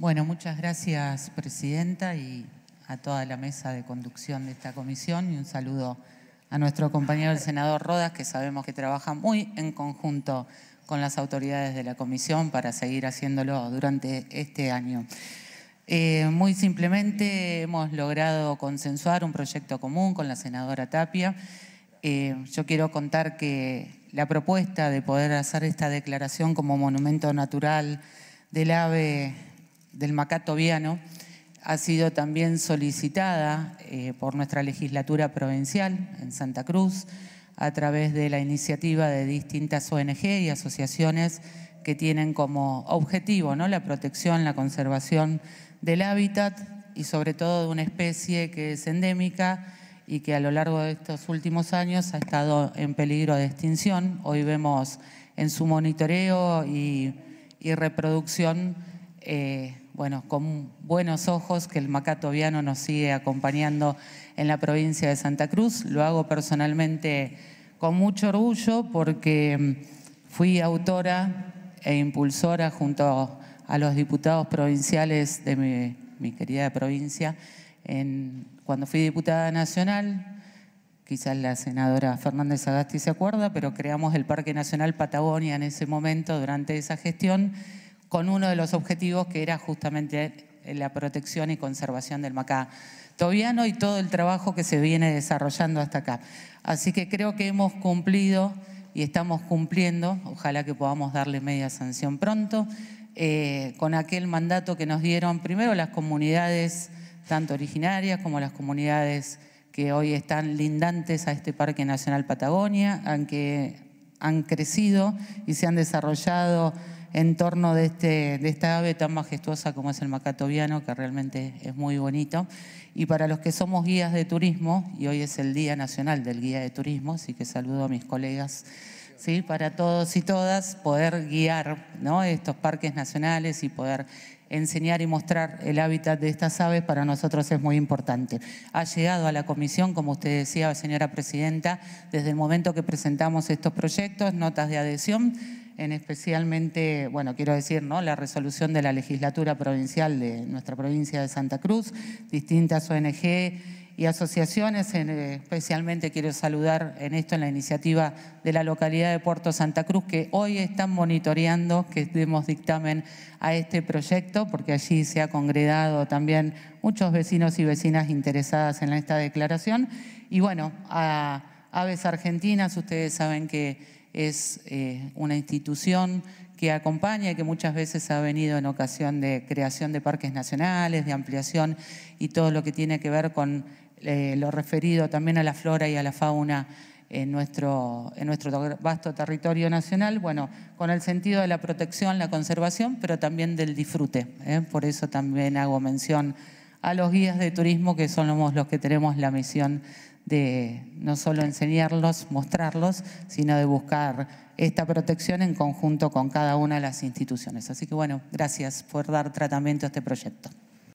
Bueno, muchas gracias, Presidenta, y a toda la mesa de conducción de esta comisión, y un saludo a nuestro compañero el senador Rodas, que sabemos que trabaja muy en conjunto con las autoridades de la comisión para seguir haciéndolo durante este año. Eh, muy simplemente hemos logrado consensuar un proyecto común con la senadora Tapia. Eh, yo quiero contar que la propuesta de poder hacer esta declaración como monumento natural del AVE del Macato Viano ha sido también solicitada eh, por nuestra legislatura provincial en Santa Cruz a través de la iniciativa de distintas ONG y asociaciones que tienen como objetivo ¿no? la protección, la conservación del hábitat y sobre todo de una especie que es endémica y que a lo largo de estos últimos años ha estado en peligro de extinción. Hoy vemos en su monitoreo y, reproducción eh, bueno, con buenos ojos que el macato macatoviano nos sigue acompañando en la provincia de Santa Cruz. Lo hago personalmente con mucho orgullo porque mm, fui autora e impulsora junto a los diputados provinciales de mi, querida provincia cuando fui diputada nacional quizás la senadora Fernández Agasti se acuerda, pero creamos el Parque Nacional Patagonia en ese momento durante esa gestión con uno de los objetivos que era justamente la protección y conservación del Macá tobiano y todo el trabajo que se viene desarrollando hasta acá. Así que creo que hemos cumplido y estamos cumpliendo, ojalá que podamos darle media sanción pronto, eh, con aquel mandato que nos dieron primero las comunidades, tanto originarias como las comunidades que hoy están lindantes a este Parque Nacional Patagonia, aunque han crecido y se han desarrollado en torno de, este, de esta ave tan majestuosa como es el macatoviano, que realmente es muy bonito. Y para los que somos guías de turismo, y hoy es el Día Nacional del Guía de Turismo, así que saludo a mis colegas ¿Sí? para todos y todas poder guiar ¿no? estos parques nacionales y poder enseñar y mostrar el hábitat de estas aves para nosotros es muy importante. Ha llegado a la comisión, como usted decía, señora presidenta, desde el momento que presentamos estos proyectos, notas de adhesión en especialmente, bueno, quiero decir, ¿no? la resolución de la legislatura provincial de nuestra provincia de Santa Cruz, distintas ONG y asociaciones, eh, especialmente quiero saludar en esto en la iniciativa de la localidad de Puerto Santa Cruz, que hoy están monitoreando que demos dictamen a este proyecto, porque allí se ha congregado también muchos vecinos y vecinas interesadas en esta declaración. Y bueno, a Aves Argentinas, ustedes saben que es eh, una institución que acompaña y que muchas veces ha venido en ocasión de creación de parques nacionales, de ampliación y todo lo que tiene que ver con eh, lo referido también a la flora y a la fauna en nuestro, en nuestro vasto territorio nacional, bueno, con el sentido de la protección, la conservación, pero también del disfrute. ¿eh? Por eso también hago mención a los guías de turismo, que somos los que tenemos la misión de no solo enseñarlos, mostrarlos, sino de buscar esta protección en conjunto con cada una de las instituciones. Así que bueno, gracias por dar tratamiento a este proyecto.